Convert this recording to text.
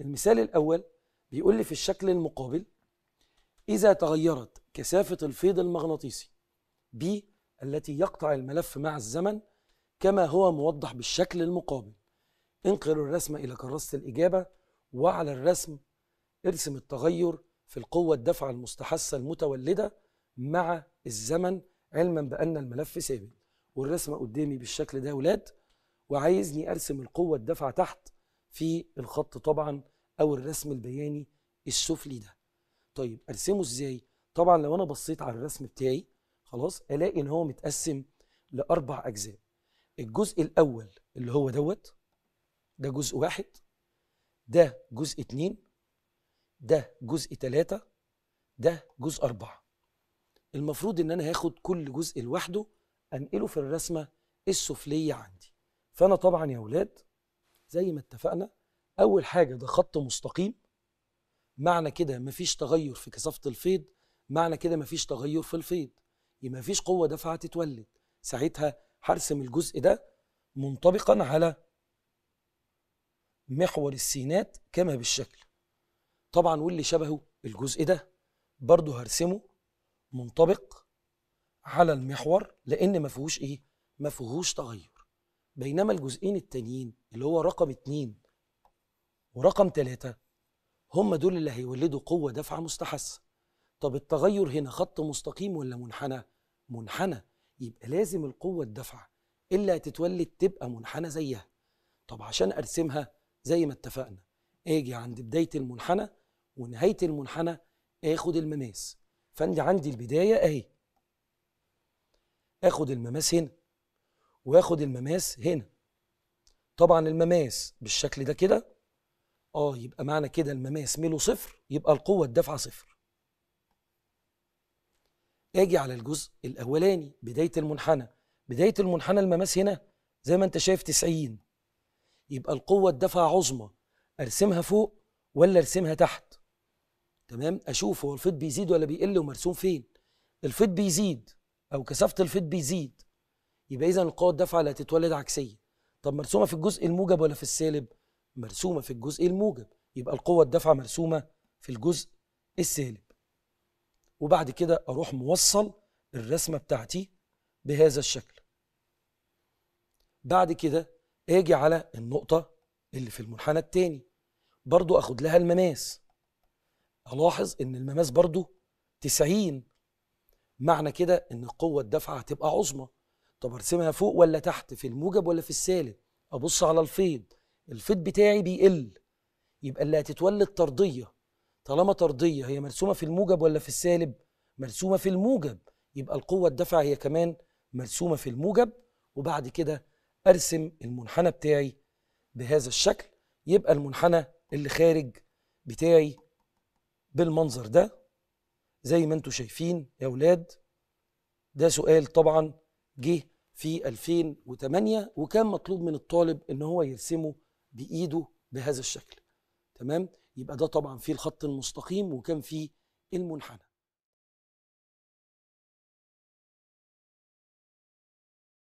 المثال الأول بيقول لي في الشكل المقابل إذا تغيرت كثافة الفيض المغناطيسي B التي يقطع الملف مع الزمن كما هو موضح بالشكل المقابل انقل الرسمة إلى كراسة الإجابة وعلى الرسم ارسم التغير في القوة الدفع المستحثة المتولدة مع الزمن علما بأن الملف ثابت والرسمة قدامي بالشكل ده يا ولاد وعايزني أرسم القوة الدفع تحت في الخط طبعا او الرسم البياني السفلي ده طيب ارسمه ازاي طبعا لو انا بصيت على الرسم بتاعي خلاص الاقي ان هو متقسم لاربع اجزاء الجزء الاول اللي هو دوت ده جزء واحد ده جزء اتنين ده جزء تلاتة ده جزء أربعة المفروض إن أنا هاخد كل جزء لوحده أنقله في الرسمة السفلية عندي فأنا طبعا يا أولاد زي ما اتفقنا اول حاجه ده خط مستقيم معنى كده مفيش تغير في كثافه الفيض معنى كده مفيش تغير في الفيض يبقى مفيش قوه دفعه تتولد ساعتها هرسم الجزء ده منطبقا على محور السينات كما بالشكل طبعا واللي شبهه الجزء ده برضه هرسمه منطبق على المحور لان ما فيهوش ايه ما فيهوش تغير بينما الجزئين التانيين اللي هو رقم اتنين ورقم تلاتة هم دول اللي هيولدوا قوة دفعة مستحثة طب التغير هنا خط مستقيم ولا منحنى؟ منحنى يبقى لازم القوة الدفعة اللي هتتولد تبقى منحنى زيها طب عشان أرسمها زي ما اتفقنا اجي عند بداية المنحنى ونهاية المنحنى اخد المماس فاندي عندي البداية اهي اخد المماس هنا واخد المماس هنا طبعا المماس بالشكل ده كده اه يبقى معنى كده المماس ميله صفر يبقى القوه الدافعه صفر اجي على الجزء الاولاني بدايه المنحنى بدايه المنحنى المماس هنا زي ما انت شايف 90 يبقى القوه الدافعه عظمى ارسمها فوق ولا ارسمها تحت تمام اشوف هو الفيض بيزيد ولا بيقل ومرسوم فين الفيض بيزيد او كثافه الفيض بيزيد يبقى اذا القوه الدافعه اللي هتتولد عكسيه طب مرسومه في الجزء الموجب ولا في السالب مرسومه في الجزء الموجب يبقى القوه الدافعه مرسومه في الجزء السالب وبعد كده اروح موصل الرسمه بتاعتي بهذا الشكل بعد كده اجي على النقطه اللي في المنحنى الثاني برضو اخد لها المماس الاحظ ان المماس برضو 90 معنى كده ان القوه الدافعه هتبقى عظمى طب ارسمها فوق ولا تحت في الموجب ولا في السالب ابص على الفيض الفيض بتاعي بيقل يبقى اللي هتتولد طرديه طالما طرديه هي مرسومه في الموجب ولا في السالب مرسومه في الموجب يبقى القوه الدفع هي كمان مرسومه في الموجب وبعد كده ارسم المنحنى بتاعي بهذا الشكل يبقى المنحنى اللي خارج بتاعي بالمنظر ده زي ما انتم شايفين يا اولاد ده سؤال طبعا جه في 2008 وكان مطلوب من الطالب ان هو يرسمه بايده بهذا الشكل تمام يبقى ده طبعا فيه الخط المستقيم وكان فيه المنحنى